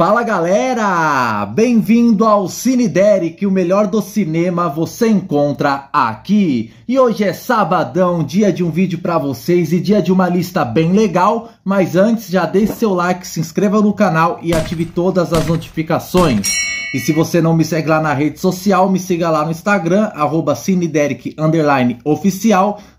Fala galera! Bem-vindo ao Cine Derek, o melhor do cinema você encontra aqui. E hoje é sabadão, dia de um vídeo para vocês e dia de uma lista bem legal. Mas antes, já deixe seu like, se inscreva no canal e ative todas as notificações. E se você não me segue lá na rede social, me siga lá no Instagram, arroba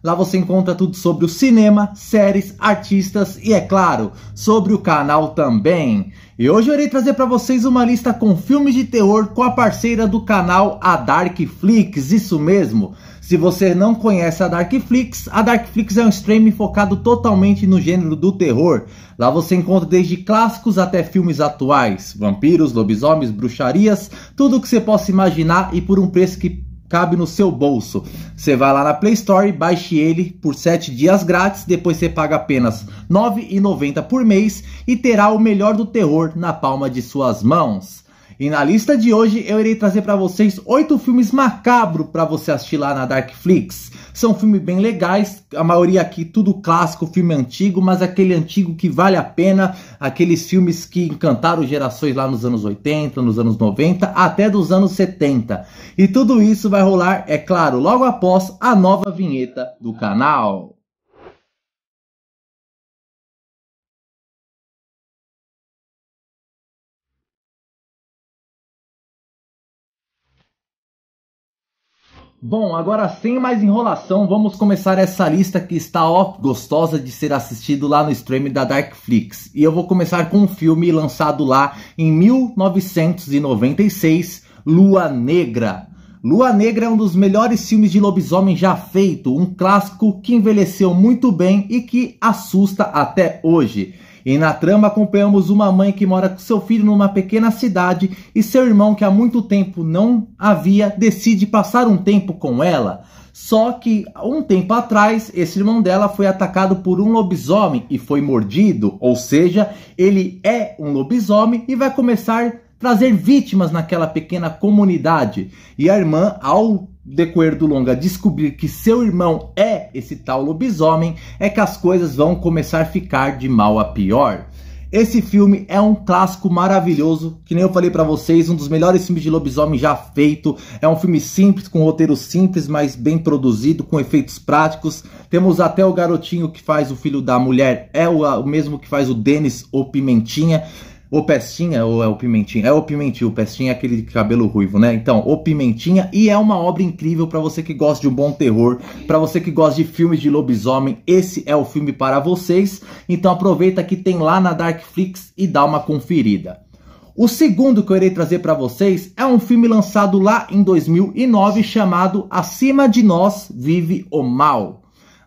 Lá você encontra tudo sobre o cinema, séries, artistas e, é claro, sobre o canal também. E hoje eu irei trazer para vocês uma lista com filmes de terror com a parceira do canal, a Darkflix, isso mesmo. Se você não conhece a Darkflix, a Darkflix é um streaming focado totalmente no gênero do terror. Lá você encontra desde clássicos até filmes atuais, vampiros, lobisomens, bruxarias, tudo o que você possa imaginar e por um preço que cabe no seu bolso. Você vai lá na Play Store, baixe ele por 7 dias grátis, depois você paga apenas R$ 9,90 por mês e terá o melhor do terror na palma de suas mãos. E na lista de hoje eu irei trazer para vocês oito filmes macabro para você assistir lá na Darkflix. São filmes bem legais, a maioria aqui tudo clássico, filme antigo, mas aquele antigo que vale a pena, aqueles filmes que encantaram gerações lá nos anos 80, nos anos 90, até dos anos 70. E tudo isso vai rolar, é claro, logo após a nova vinheta do canal. Bom, agora sem mais enrolação, vamos começar essa lista que está ó, gostosa de ser assistido lá no stream da Darkflix. E eu vou começar com um filme lançado lá em 1996, Lua Negra. Lua Negra é um dos melhores filmes de lobisomem já feito, um clássico que envelheceu muito bem e que assusta até hoje. E na trama acompanhamos uma mãe que mora com seu filho numa pequena cidade e seu irmão, que há muito tempo não havia, decide passar um tempo com ela. Só que um tempo atrás, esse irmão dela foi atacado por um lobisomem e foi mordido, ou seja, ele é um lobisomem e vai começar a trazer vítimas naquela pequena comunidade. E a irmã, ao decorrer do longa descobrir que seu irmão é esse tal lobisomem, é que as coisas vão começar a ficar de mal a pior. Esse filme é um clássico maravilhoso, que nem eu falei para vocês, um dos melhores filmes de lobisomem já feito. É um filme simples, com um roteiro simples, mas bem produzido, com efeitos práticos. Temos até o garotinho que faz o filho da mulher, é o, o mesmo que faz o Dennis, o Pimentinha. O Pestinha ou é o Pimentinha? É o Pimentinho, o Pestinha é aquele cabelo ruivo, né? Então, o Pimentinha e é uma obra incrível para você que gosta de um bom terror, para você que gosta de filmes de lobisomem, esse é o filme para vocês. Então aproveita que tem lá na Darkflix e dá uma conferida. O segundo que eu irei trazer para vocês é um filme lançado lá em 2009 chamado Acima de Nós Vive o Mal.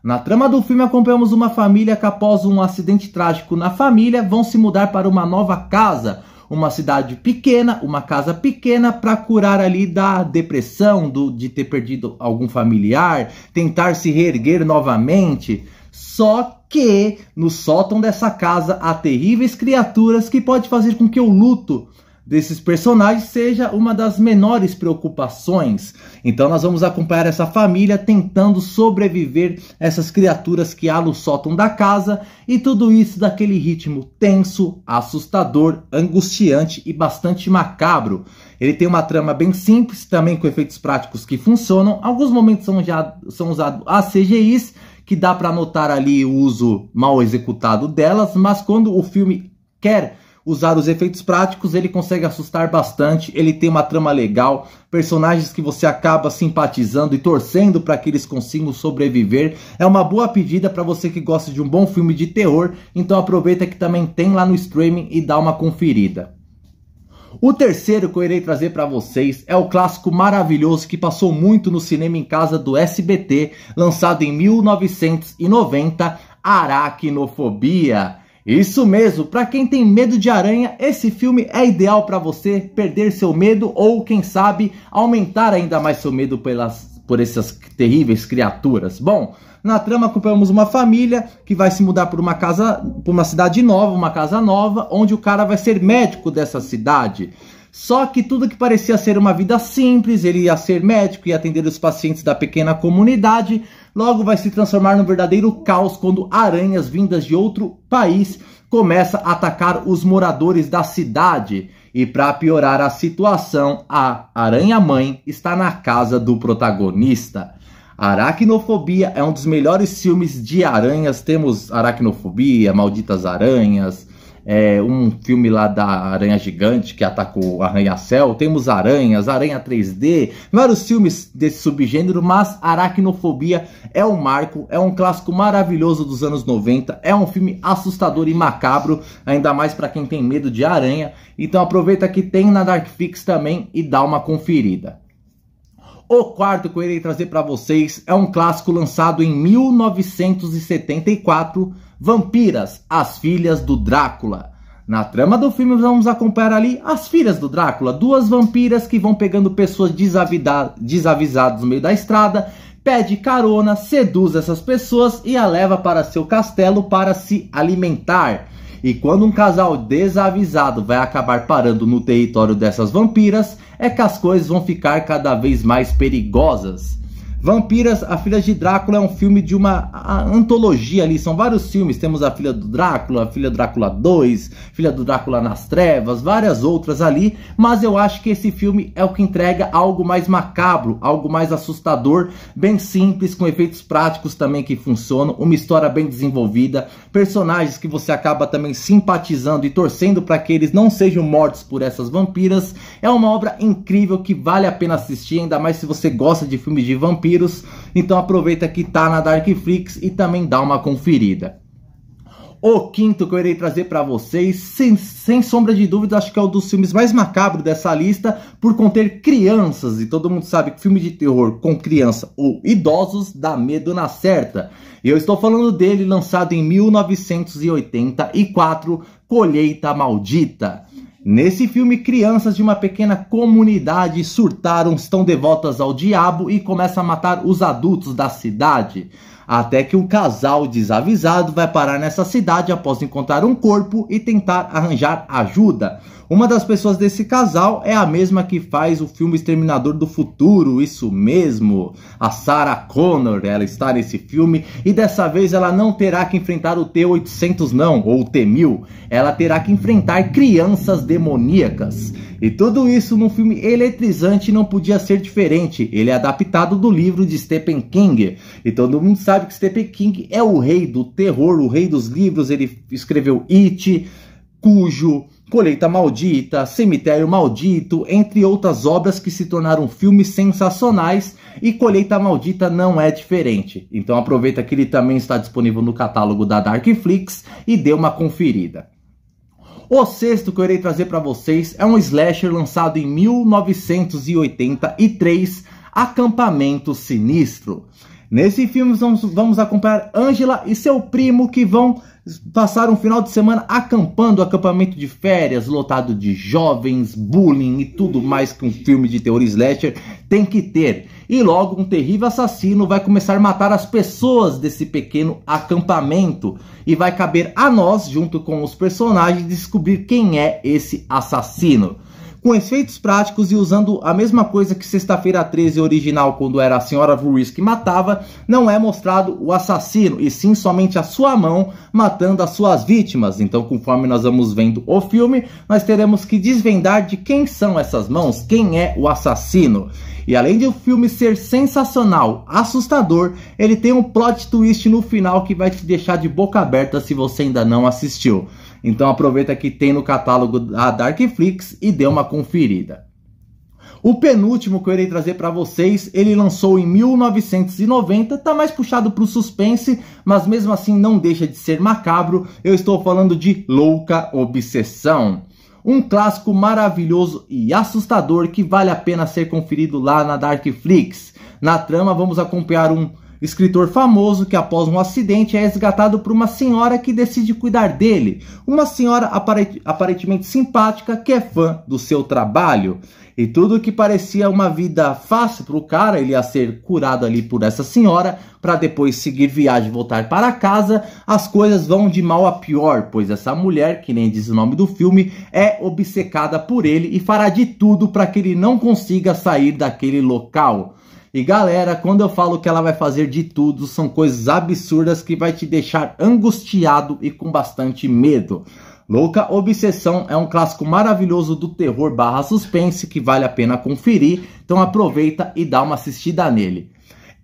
Na trama do filme acompanhamos uma família que após um acidente trágico na família vão se mudar para uma nova casa, uma cidade pequena, uma casa pequena para curar ali da depressão, do, de ter perdido algum familiar, tentar se reerguer novamente. Só que no sótão dessa casa há terríveis criaturas que pode fazer com que o luto desses personagens seja uma das menores preocupações. Então nós vamos acompanhar essa família tentando sobreviver essas criaturas que alos soltam da casa e tudo isso daquele ritmo tenso, assustador, angustiante e bastante macabro. Ele tem uma trama bem simples, também com efeitos práticos que funcionam. Alguns momentos são já são usados a CGIs que dá para notar ali o uso mal executado delas, mas quando o filme quer usar os efeitos práticos, ele consegue assustar bastante, ele tem uma trama legal, personagens que você acaba simpatizando e torcendo para que eles consigam sobreviver. É uma boa pedida para você que gosta de um bom filme de terror, então aproveita que também tem lá no streaming e dá uma conferida. O terceiro que eu irei trazer para vocês é o clássico maravilhoso que passou muito no cinema em casa do SBT, lançado em 1990, Aracnofobia. Isso mesmo, para quem tem medo de aranha, esse filme é ideal para você perder seu medo ou, quem sabe, aumentar ainda mais seu medo pelas, por essas terríveis criaturas. Bom, na trama acompanhamos uma família que vai se mudar para uma casa, para uma cidade nova, uma casa nova, onde o cara vai ser médico dessa cidade. Só que tudo que parecia ser uma vida simples, ele ia ser médico e atender os pacientes da pequena comunidade, logo vai se transformar num verdadeiro caos quando aranhas vindas de outro país começa a atacar os moradores da cidade. E para piorar a situação, a aranha-mãe está na casa do protagonista. Aracnofobia é um dos melhores filmes de aranhas. Temos Aracnofobia, Malditas Aranhas, é, um filme lá da Aranha Gigante que atacou o Arranha-Céu, temos Aranhas, Aranha 3D, vários filmes desse subgênero, mas Aracnofobia é um marco, é um clássico maravilhoso dos anos 90, é um filme assustador e macabro, ainda mais para quem tem medo de aranha, então aproveita que tem na Darkfix também e dá uma conferida. O quarto que eu irei trazer para vocês é um clássico lançado em 1974, Vampiras, as Filhas do Drácula. Na trama do filme vamos acompanhar ali as filhas do Drácula, duas vampiras que vão pegando pessoas desavisadas no meio da estrada, pede carona, seduz essas pessoas e a leva para seu castelo para se alimentar. E quando um casal desavisado vai acabar parando no território dessas vampiras, é que as coisas vão ficar cada vez mais perigosas. Vampiras, A Filha de Drácula é um filme de uma antologia ali, são vários filmes. Temos A Filha do Drácula, A Filha Drácula 2, Filha do Drácula nas Trevas, várias outras ali. Mas eu acho que esse filme é o que entrega algo mais macabro, algo mais assustador, bem simples, com efeitos práticos também que funcionam, uma história bem desenvolvida, personagens que você acaba também simpatizando e torcendo para que eles não sejam mortos por essas vampiras. É uma obra incrível que vale a pena assistir, ainda mais se você gosta de filmes de vampiros então aproveita que tá na Darkflix e também dá uma conferida. O quinto que eu irei trazer para vocês, sem, sem sombra de dúvida, acho que é um dos filmes mais macabros dessa lista, por conter crianças. E todo mundo sabe que filme de terror com criança ou idosos dá medo na certa. E eu estou falando dele, lançado em 1984, Colheita Maldita. Nesse filme, crianças de uma pequena comunidade surtaram, estão devotas ao diabo e começam a matar os adultos da cidade até que um casal desavisado vai parar nessa cidade após encontrar um corpo e tentar arranjar ajuda. Uma das pessoas desse casal é a mesma que faz o filme Exterminador do Futuro, isso mesmo, a Sarah Connor, ela está nesse filme e dessa vez ela não terá que enfrentar o T-800 não, ou o T-1000, ela terá que enfrentar crianças demoníacas. E tudo isso num filme eletrizante não podia ser diferente, ele é adaptado do livro de Stephen King e todo mundo sabe sabe que Stephen King é o rei do terror, o rei dos livros. Ele escreveu It, Cujo, Colheita Maldita, Cemitério Maldito, entre outras obras que se tornaram filmes sensacionais, e Colheita Maldita não é diferente. Então aproveita que ele também está disponível no catálogo da Darkflix e dê uma conferida. O sexto que eu irei trazer para vocês é um slasher lançado em 1983, Acampamento Sinistro. Nesse filme vamos, vamos acompanhar Angela e seu primo que vão passar um final de semana acampando, acampamento de férias, lotado de jovens, bullying e tudo mais que um filme de terror slasher tem que ter. E logo um terrível assassino vai começar a matar as pessoas desse pequeno acampamento e vai caber a nós, junto com os personagens, descobrir quem é esse assassino com efeitos práticos e usando a mesma coisa que Sexta-feira 13 original, quando era a senhora Voorhees que matava, não é mostrado o assassino, e sim somente a sua mão matando as suas vítimas. Então, conforme nós vamos vendo o filme, nós teremos que desvendar de quem são essas mãos, quem é o assassino. E além de o filme ser sensacional, assustador, ele tem um plot twist no final que vai te deixar de boca aberta se você ainda não assistiu. Então aproveita que tem no catálogo da Darkflix e dê uma conferida. O penúltimo que eu irei trazer para vocês, ele lançou em 1990, tá mais puxado para o suspense, mas mesmo assim não deixa de ser macabro. Eu estou falando de Louca Obsessão. Um clássico maravilhoso e assustador que vale a pena ser conferido lá na Darkflix. Na trama vamos acompanhar um escritor famoso que, após um acidente, é resgatado por uma senhora que decide cuidar dele. Uma senhora aparentemente simpática que é fã do seu trabalho. E tudo que parecia uma vida fácil para o cara, ele ia ser curado ali por essa senhora, para depois seguir viagem e voltar para casa, as coisas vão de mal a pior, pois essa mulher, que nem diz o nome do filme, é obcecada por ele e fará de tudo para que ele não consiga sair daquele local. E galera, quando eu falo que ela vai fazer de tudo, são coisas absurdas que vai te deixar angustiado e com bastante medo. Louca Obsessão é um clássico maravilhoso do terror barra suspense que vale a pena conferir, então aproveita e dá uma assistida nele.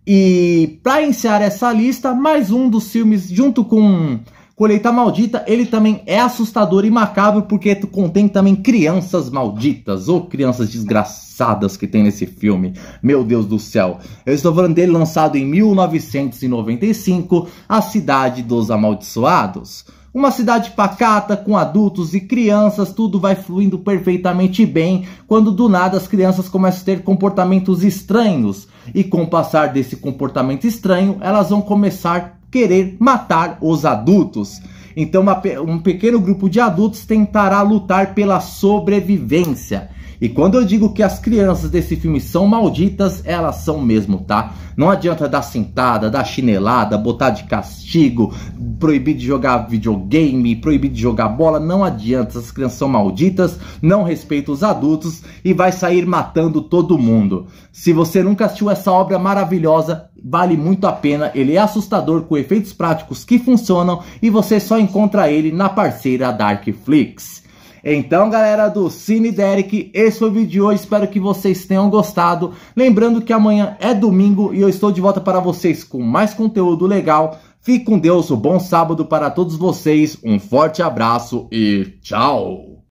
E para iniciar essa lista, mais um dos filmes junto com Colheita Maldita, ele também é assustador e macabro porque contém também crianças malditas ou crianças desgraçadas que tem nesse filme. Meu Deus do céu. Eu estou falando dele lançado em 1995, A Cidade dos Amaldiçoados. Uma cidade pacata, com adultos e crianças, tudo vai fluindo perfeitamente bem, quando do nada as crianças começam a ter comportamentos estranhos. E com o passar desse comportamento estranho, elas vão começar querer matar os adultos. Então, uma, um pequeno grupo de adultos tentará lutar pela sobrevivência. E quando eu digo que as crianças desse filme são malditas, elas são mesmo, tá? Não adianta dar sentada, dar chinelada, botar de castigo, proibir de jogar videogame, proibir de jogar bola, não adianta. Essas crianças são malditas, não respeitam os adultos e vai sair matando todo mundo. Se você nunca assistiu essa obra maravilhosa, vale muito a pena. Ele é assustador com efeitos práticos que funcionam e você só encontra ele na parceira Darkflix. Então, galera do Cine Derek, esse foi o vídeo de hoje. Espero que vocês tenham gostado. Lembrando que amanhã é domingo e eu estou de volta para vocês com mais conteúdo legal. Fique com Deus, um bom sábado para todos vocês. Um forte abraço e tchau!